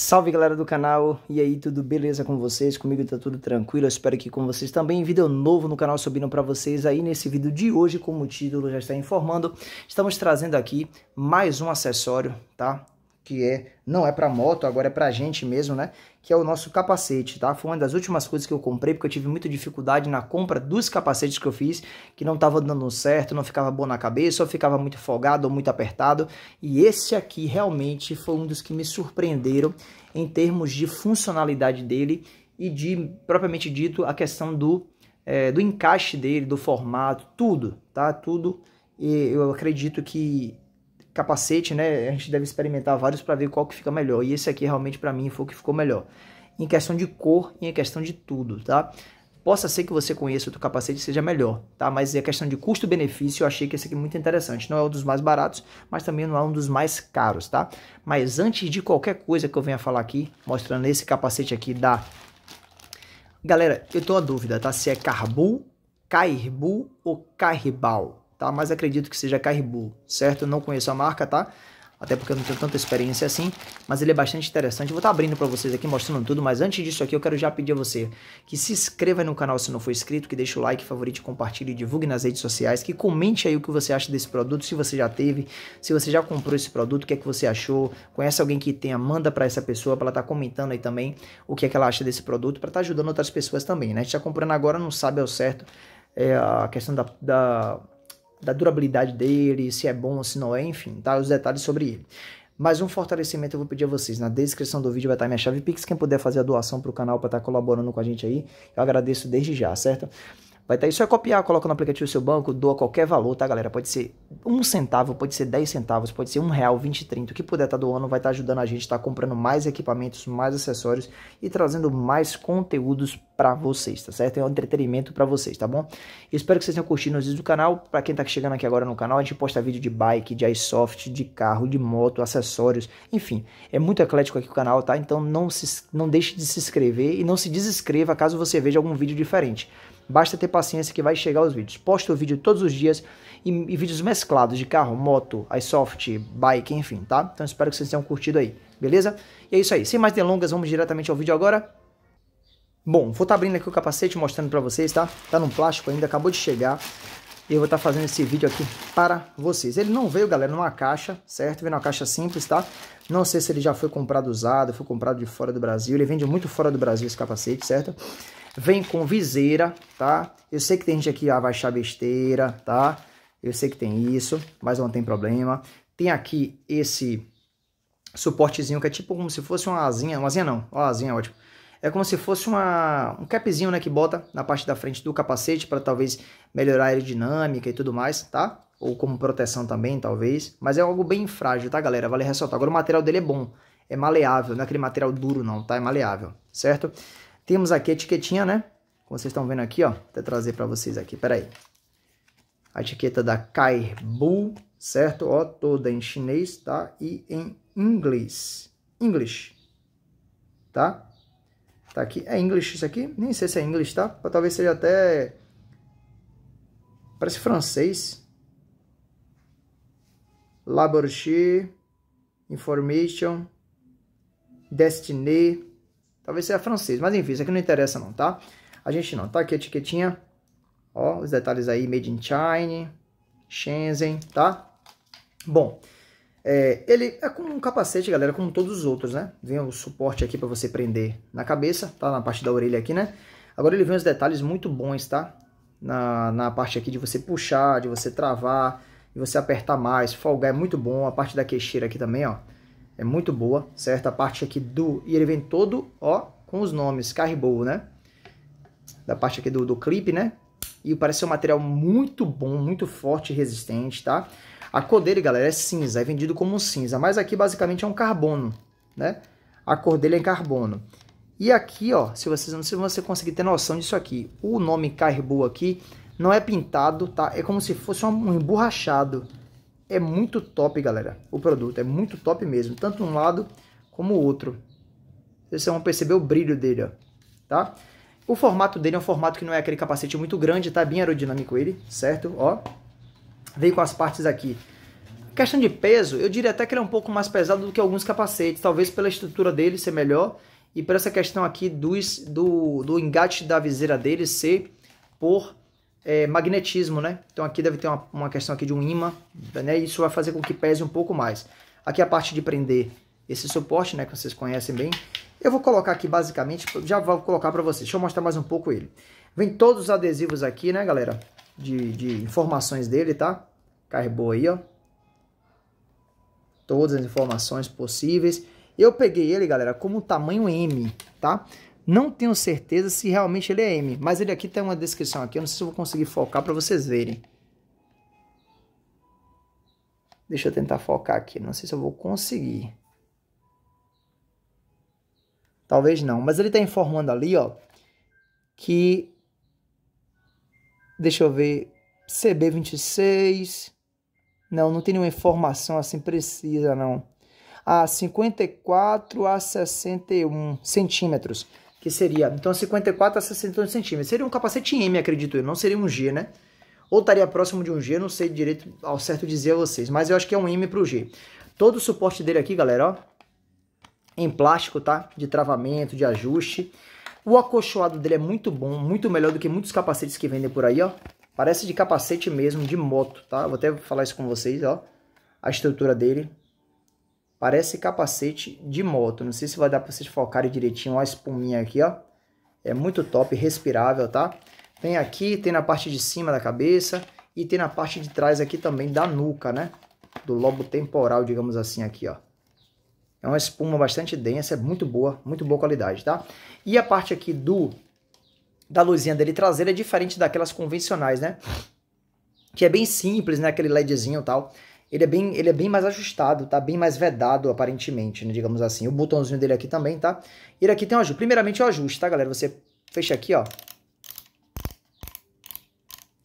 Salve galera do canal, e aí tudo beleza com vocês? Comigo tá tudo tranquilo, eu espero que com vocês também. Vídeo novo no canal subindo para vocês aí nesse vídeo de hoje, como o título já está informando, estamos trazendo aqui mais um acessório, tá? que é não é para moto, agora é para gente mesmo, né? Que é o nosso capacete, tá? Foi uma das últimas coisas que eu comprei porque eu tive muita dificuldade na compra dos capacetes que eu fiz, que não tava dando certo, não ficava bom na cabeça, ou ficava muito folgado ou muito apertado. E esse aqui realmente foi um dos que me surpreenderam em termos de funcionalidade dele e de propriamente dito a questão do é, do encaixe dele, do formato, tudo, tá? Tudo. E eu acredito que capacete, né? A gente deve experimentar vários para ver qual que fica melhor. E esse aqui realmente para mim foi o que ficou melhor. Em questão de cor e em questão de tudo, tá? Possa ser que você conheça outro capacete e seja melhor, tá? Mas é questão de custo-benefício, eu achei que esse aqui é muito interessante. Não é um dos mais baratos, mas também não é um dos mais caros, tá? Mas antes de qualquer coisa que eu venha falar aqui, mostrando esse capacete aqui da... Galera, eu tô a dúvida, tá? Se é Carbu, Cairbu ou Carribal, tá? Mas acredito que seja Caribou, certo? Eu não conheço a marca, tá? Até porque eu não tenho tanta experiência assim, mas ele é bastante interessante. vou estar tá abrindo para vocês aqui, mostrando tudo, mas antes disso aqui eu quero já pedir a você que se inscreva no canal se não for inscrito, que deixe o like, favorite, compartilhe, divulgue nas redes sociais, que comente aí o que você acha desse produto, se você já teve, se você já comprou esse produto, o que é que você achou, conhece alguém que tenha, manda para essa pessoa para ela estar tá comentando aí também o que é que ela acha desse produto, para estar tá ajudando outras pessoas também, né? A gente tá comprando agora, não sabe ao certo é, a questão da, da da durabilidade dele, se é bom, se não é, enfim, tá? Os detalhes sobre ele. Mais um fortalecimento eu vou pedir a vocês. Na descrição do vídeo vai estar minha chave Pix. Quem puder fazer a doação para o canal para estar tá colaborando com a gente aí, eu agradeço desde já, certo? Vai estar tá aí, só é copiar, coloca no aplicativo do seu banco, doa qualquer valor, tá, galera? Pode ser um centavo, pode ser dez centavos, pode ser um real, vinte, trinta. O que puder estar tá doando vai estar tá ajudando a gente, tá comprando mais equipamentos, mais acessórios e trazendo mais conteúdos para vocês, tá certo? É um entretenimento para vocês, tá bom? espero que vocês tenham curtido os vídeos do canal. Para quem tá chegando aqui agora no canal, a gente posta vídeo de bike, de iSoft, de carro, de moto, acessórios, enfim. É muito eclético aqui o canal, tá? Então não, se, não deixe de se inscrever e não se desescreva caso você veja algum vídeo diferente. Basta ter paciência que vai chegar os vídeos. Posto vídeo todos os dias e, e vídeos mesclados de carro, moto, iSoft, bike, enfim, tá? Então espero que vocês tenham curtido aí, beleza? E é isso aí. Sem mais delongas, vamos diretamente ao vídeo agora. Bom, vou estar tá abrindo aqui o capacete mostrando para vocês, tá? Tá num plástico ainda, acabou de chegar. E eu vou estar tá fazendo esse vídeo aqui para vocês. Ele não veio, galera, numa caixa, certo? Veio numa caixa simples, tá? Não sei se ele já foi comprado usado, foi comprado de fora do Brasil. Ele vende muito fora do Brasil esse capacete, certo? Vem com viseira, tá? Eu sei que tem gente aqui que ah, vai achar besteira, tá? Eu sei que tem isso, mas não tem problema. Tem aqui esse suportezinho que é tipo como se fosse uma asinha. Uma asinha não, uma asinha é ótimo. É como se fosse uma, um capzinho, né, que bota na parte da frente do capacete para talvez melhorar a aerodinâmica e tudo mais, tá? Ou como proteção também, talvez. Mas é algo bem frágil, tá, galera? Vale ressaltar. Agora o material dele é bom, é maleável, não é aquele material duro não, tá? É maleável, certo? Temos aqui a etiquetinha, né? Como vocês estão vendo aqui, ó. Vou até trazer para vocês aqui, peraí. A etiqueta da Kaibu, certo? Ó, toda em chinês, tá? E em inglês. English, tá? Tá aqui. É English isso aqui? Nem sei se é English, tá? Talvez seja até... Parece francês. Laboratory, Information, Destiny, Talvez seja francês, mas enfim, isso aqui não interessa não, tá? A gente não, tá aqui a etiquetinha. Ó, os detalhes aí, made in China, Shenzhen, tá? Bom, é, ele é como um capacete, galera, como todos os outros, né? Vem o suporte aqui para você prender na cabeça, tá? Na parte da orelha aqui, né? Agora ele vem os detalhes muito bons, tá? Na, na parte aqui de você puxar, de você travar, de você apertar mais, folgar é muito bom. A parte da queixeira aqui também, ó é muito boa, certo? A parte aqui do... E ele vem todo, ó, com os nomes, Caribou, né? Da parte aqui do, do clipe, né? E parece ser um material muito bom, muito forte e resistente, tá? A cor dele, galera, é cinza, é vendido como cinza, mas aqui basicamente é um carbono, né? A cor dele é carbono. E aqui, ó, se vocês não se você conseguir ter noção disso aqui, o nome Caribou aqui não é pintado, tá? É como se fosse um emborrachado é muito top, galera. O produto é muito top mesmo, tanto um lado como o outro. Vocês vão perceber o brilho dele, ó, tá? O formato dele é um formato que não é aquele capacete muito grande, tá? Bem aerodinâmico ele, certo? Ó, vem com as partes aqui. questão de peso, eu diria até que ele é um pouco mais pesado do que alguns capacetes, talvez pela estrutura dele ser melhor e por essa questão aqui do, do engate da viseira dele ser por é, magnetismo, né? Então aqui deve ter uma, uma questão aqui de um imã, né? Isso vai fazer com que pese um pouco mais. Aqui a parte de prender esse suporte, né? Que vocês conhecem bem. Eu vou colocar aqui basicamente, já vou colocar para vocês. Deixa eu mostrar mais um pouco ele. Vem todos os adesivos aqui, né, galera? De, de informações dele, tá? Carregou aí, ó. Todas as informações possíveis. Eu peguei ele, galera, como tamanho M, tá? Não tenho certeza se realmente ele é M, mas ele aqui tem uma descrição aqui, eu não sei se eu vou conseguir focar para vocês verem. Deixa eu tentar focar aqui, não sei se eu vou conseguir. Talvez não, mas ele está informando ali, ó, que deixa eu ver CB26. Não, não tem nenhuma informação assim precisa não. A 54 a 61 centímetros que seria, então 54 a 62 centímetros. Seria um capacete M, acredito eu, não seria um G, né? Ou estaria próximo de um G, não sei direito ao certo dizer a vocês, mas eu acho que é um M para o G. Todo o suporte dele aqui, galera, ó, em plástico, tá? De travamento, de ajuste. O acolchoado dele é muito bom, muito melhor do que muitos capacetes que vendem por aí, ó. Parece de capacete mesmo, de moto, tá? Vou até falar isso com vocês, ó. A estrutura dele, Parece capacete de moto. Não sei se vai dar para vocês focarem direitinho. Ó, a espuminha aqui, ó. É muito top, respirável, tá? Tem aqui, tem na parte de cima da cabeça e tem na parte de trás aqui também da nuca, né? Do lobo temporal, digamos assim, aqui, ó. É uma espuma bastante densa, é muito boa, muito boa qualidade, tá? E a parte aqui do da luzinha dele traseira é diferente daquelas convencionais, né? Que é bem simples, né? Aquele LEDzinho e tal ele é bem, ele é bem mais ajustado, tá? Bem mais vedado, aparentemente, né? digamos assim. O botãozinho dele aqui também, tá? E ele aqui tem um ajuste. Primeiramente, o ajuste, tá, galera? Você fecha aqui, ó.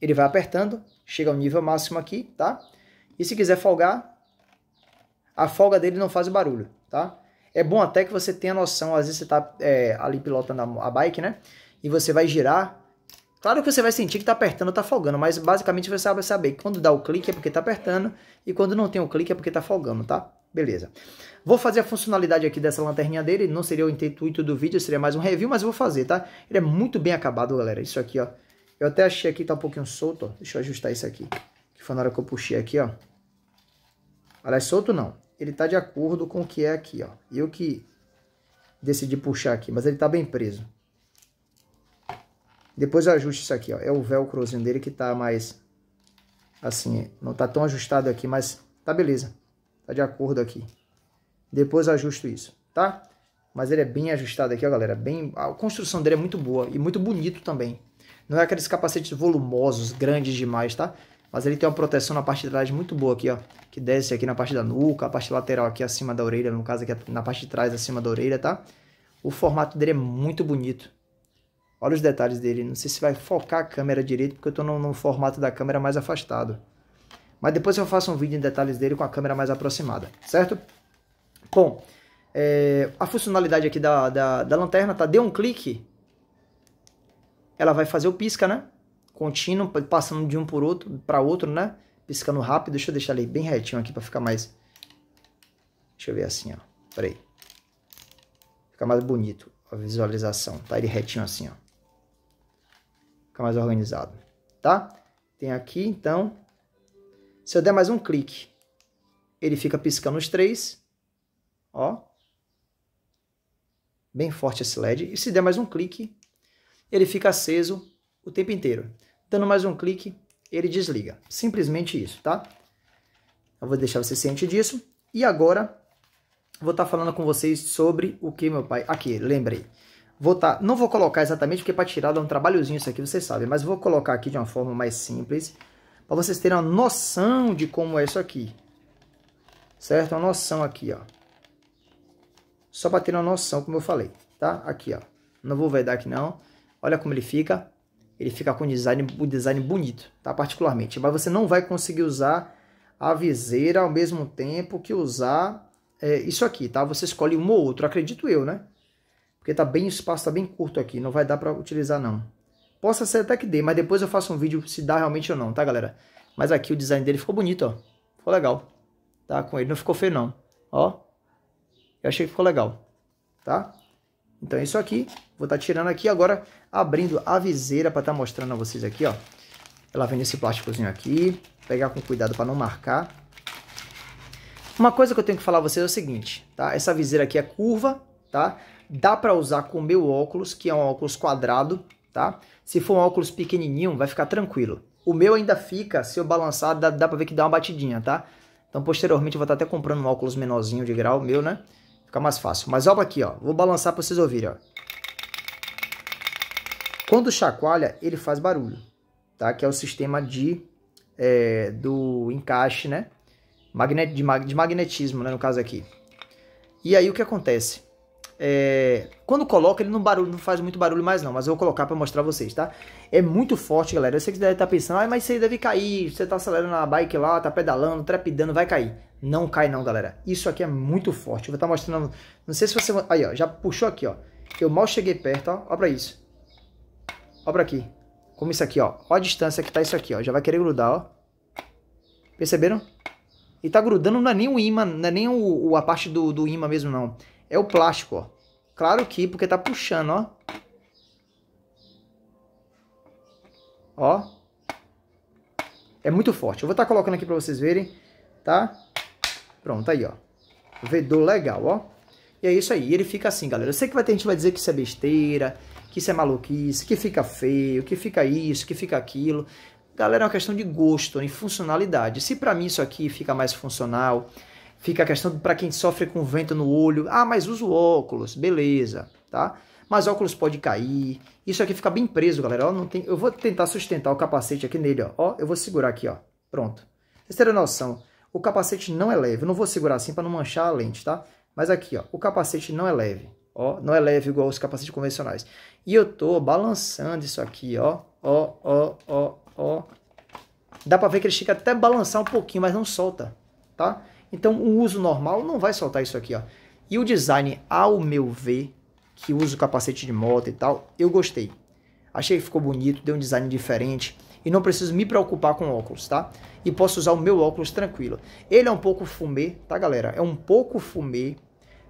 Ele vai apertando, chega ao nível máximo aqui, tá? E se quiser folgar, a folga dele não faz barulho, tá? É bom até que você tenha noção, às vezes você tá é, ali pilotando a bike, né? E você vai girar, Claro que você vai sentir que está apertando ou está folgando, mas basicamente você vai saber que quando dá o clique é porque está apertando e quando não tem o clique é porque está folgando, tá? Beleza. Vou fazer a funcionalidade aqui dessa lanterninha dele, não seria o intuito do vídeo, seria mais um review, mas vou fazer, tá? Ele é muito bem acabado, galera, isso aqui, ó. Eu até achei aqui que tá um pouquinho solto, ó. deixa eu ajustar isso aqui, que foi na hora que eu puxei aqui, ó. Aliás, é solto não, ele tá de acordo com o que é aqui, ó. Eu que decidi puxar aqui, mas ele tá bem preso. Depois eu ajusto isso aqui, ó. É o velcrozinho dele que tá mais... Assim, não tá tão ajustado aqui, mas tá beleza. Tá de acordo aqui. Depois eu ajusto isso, tá? Mas ele é bem ajustado aqui, ó, galera. Bem... A construção dele é muito boa e muito bonito também. Não é aqueles capacetes volumosos, grandes demais, tá? Mas ele tem uma proteção na parte de trás muito boa aqui, ó. Que desce aqui na parte da nuca, a parte lateral aqui acima da orelha, no caso aqui na parte de trás acima da orelha, tá? O formato dele é muito bonito. Olha os detalhes dele. Não sei se vai focar a câmera direito, porque eu estou num, formato da câmera mais afastado. Mas depois eu faço um vídeo em detalhes dele com a câmera mais aproximada, certo? Bom, é, a funcionalidade aqui da, da, da lanterna, tá? Deu um clique, ela vai fazer o pisca, né? Contínuo, passando de um por outro para outro, né? Piscando rápido. Deixa eu deixar ele bem retinho aqui para ficar mais... Deixa eu ver assim, ó. Peraí. Fica mais bonito a visualização. Tá ele retinho assim, ó fica mais organizado, tá? Tem aqui, então, se eu der mais um clique, ele fica piscando os três, ó, bem forte esse LED, e se der mais um clique, ele fica aceso o tempo inteiro. Dando mais um clique, ele desliga. Simplesmente isso, tá? Eu vou deixar você ciente disso. E agora, vou estar tá falando com vocês sobre o que, meu pai? Aqui, lembrei. Vou tá, não vou colocar exatamente, porque para tirar dá um trabalhozinho isso aqui, vocês sabem. Mas vou colocar aqui de uma forma mais simples, para vocês terem uma noção de como é isso aqui. Certo? Uma noção aqui, ó. Só para ter uma noção, como eu falei, tá? Aqui, ó. Não vou vedar aqui não. Olha como ele fica. Ele fica com design, um design bonito, tá? Particularmente. Mas você não vai conseguir usar a viseira ao mesmo tempo que usar é, isso aqui, tá? Você escolhe um ou outro, acredito eu, né? Porque tá bem, o espaço tá bem curto aqui, não vai dar para utilizar não. Posso ser até que dê, mas depois eu faço um vídeo se dá realmente ou não, tá galera? Mas aqui o design dele ficou bonito, ó. Ficou legal, tá? Com ele não ficou feio não, ó. Eu achei que ficou legal, tá? Então é isso aqui, vou estar tá tirando aqui agora, abrindo a viseira para estar tá mostrando a vocês aqui, ó. Ela vem nesse plásticozinho aqui, pegar com cuidado para não marcar. Uma coisa que eu tenho que falar a vocês é o seguinte, tá? Essa viseira aqui é curva, tá? Dá para usar com o meu óculos, que é um óculos quadrado, tá? Se for um óculos pequenininho, vai ficar tranquilo. O meu ainda fica, se eu balançar, dá, dá pra ver que dá uma batidinha, tá? Então, posteriormente, eu vou estar até comprando um óculos menorzinho de grau, meu, né? Fica mais fácil. Mas olha aqui, ó. Vou balançar pra vocês ouvirem, ó. Quando chacoalha, ele faz barulho, tá? Que é o sistema de... É, do encaixe, né? Magnet, de, mag, de magnetismo, né? No caso aqui. E aí, o que acontece? É, quando coloca, ele não, barulho, não faz muito barulho mais não, mas eu vou colocar para mostrar vocês, tá? É muito forte, galera. Eu sei que você deve estar pensando, ah, mas você deve cair, você tá acelerando a bike lá, tá pedalando, trepidando, vai cair. Não cai não, galera. Isso aqui é muito forte. Eu vou estar tá mostrando, não sei se você... Aí, ó, já puxou aqui, ó. Eu mal cheguei perto, ó. Olha pra isso. Olha pra aqui. Como isso aqui, ó. Olha a distância que tá isso aqui, ó. Já vai querer grudar, ó. Perceberam? E tá grudando, não é nem o imã, não é nem o, a parte do, do imã mesmo, não é o plástico, ó. Claro que, porque tá puxando, ó. Ó. É muito forte. Eu vou estar tá colocando aqui para vocês verem, tá? Pronto, aí, ó. Vedou legal, ó. E é isso aí. Ele fica assim, galera. Eu sei que vai ter gente que vai dizer que isso é besteira, que isso é maluquice, que fica feio, que fica isso, que fica aquilo. Galera, é uma questão de gosto, né, em funcionalidade. Se para mim isso aqui fica mais funcional, Fica a questão para quem sofre com vento no olho. Ah, mas uso óculos, beleza, tá? Mas óculos pode cair. Isso aqui fica bem preso, galera. Ó, não tem... Eu vou tentar sustentar o capacete aqui nele, ó. ó. Eu vou segurar aqui, ó. Pronto. Vocês terem noção, o capacete não é leve. Eu não vou segurar assim para não manchar a lente, tá? Mas aqui, ó, o capacete não é leve. Ó, não é leve igual os capacetes convencionais. E eu tô balançando isso aqui, ó. Ó, ó, ó, ó. Dá para ver que ele chega até balançar um pouquinho, mas não solta, tá? Então, o uso normal não vai soltar isso aqui, ó. E o design, ao meu ver, que usa o capacete de moto e tal, eu gostei. Achei que ficou bonito, deu um design diferente e não preciso me preocupar com óculos, tá? E posso usar o meu óculos tranquilo. Ele é um pouco fumê, tá galera? É um pouco fumê,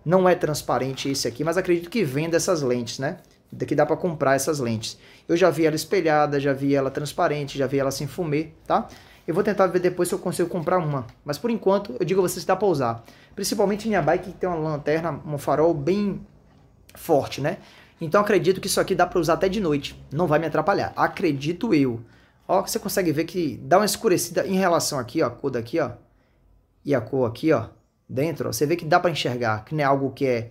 não é transparente esse aqui, mas acredito que venda essas lentes, né? Que dá para comprar essas lentes. Eu já vi ela espelhada, já vi ela transparente, já vi ela sem fumê, tá? Eu vou tentar ver depois se eu consigo comprar uma. Mas por enquanto, eu digo a vocês que dá pra usar. Principalmente minha bike que tem uma lanterna, um farol bem forte, né? Então acredito que isso aqui dá para usar até de noite. Não vai me atrapalhar. Acredito eu. Ó, você consegue ver que dá uma escurecida em relação aqui, ó, a cor daqui, ó. E a cor aqui, ó, dentro, ó, Você vê que dá para enxergar, que não é algo que é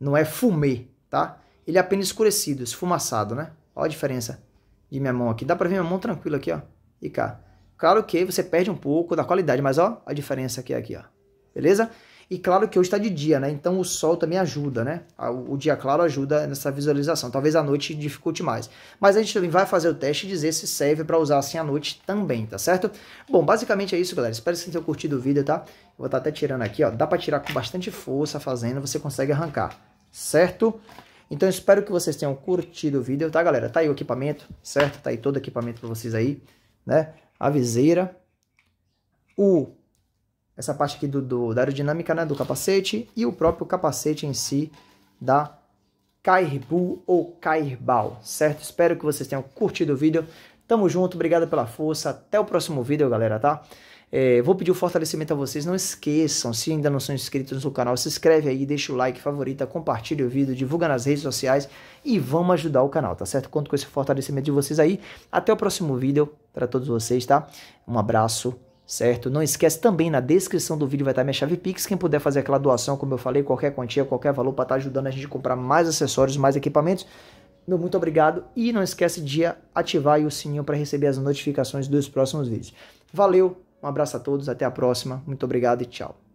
não é fumê, tá? Ele é apenas escurecido, esfumaçado, né? Ó a diferença de minha mão aqui. Dá para ver minha mão tranquila aqui, ó. E cá. Claro que você perde um pouco da qualidade, mas ó, a diferença aqui é aqui, ó. Beleza? E claro que hoje está de dia, né? Então o sol também ajuda, né? O dia claro ajuda nessa visualização. Talvez à noite dificulte mais. Mas a gente também vai fazer o teste e dizer se serve para usar assim à noite também, tá certo? Bom, basicamente é isso, galera. Espero que vocês tenham curtido o vídeo, tá? Eu vou estar tá até tirando aqui, ó. Dá para tirar com bastante força fazendo, você consegue arrancar, certo? Então espero que vocês tenham curtido o vídeo, tá, galera? Tá aí o equipamento, certo? Tá aí todo o equipamento para vocês aí, né? a viseira, o essa parte aqui do, do, da aerodinâmica né, do capacete e o próprio capacete em si da Kairbu ou Kairbal, certo? Espero que vocês tenham curtido o vídeo. Tamo junto, obrigado pela força. Até o próximo vídeo, galera, tá? É, vou pedir o fortalecimento a vocês. Não esqueçam, se ainda não são inscritos no canal, se inscreve aí, deixa o like, favorita, compartilha o vídeo, divulga nas redes sociais e vamos ajudar o canal, tá certo? Conto com esse fortalecimento de vocês aí. Até o próximo vídeo para todos vocês, tá? Um abraço certo? Não esquece também na descrição do vídeo vai estar minha chave Pix, quem puder fazer aquela doação, como eu falei, qualquer quantia, qualquer valor para estar tá ajudando a gente a comprar mais acessórios, mais equipamentos. Meu muito obrigado e não esquece de ativar o sininho para receber as notificações dos próximos vídeos. Valeu, um abraço a todos, até a próxima. Muito obrigado e tchau.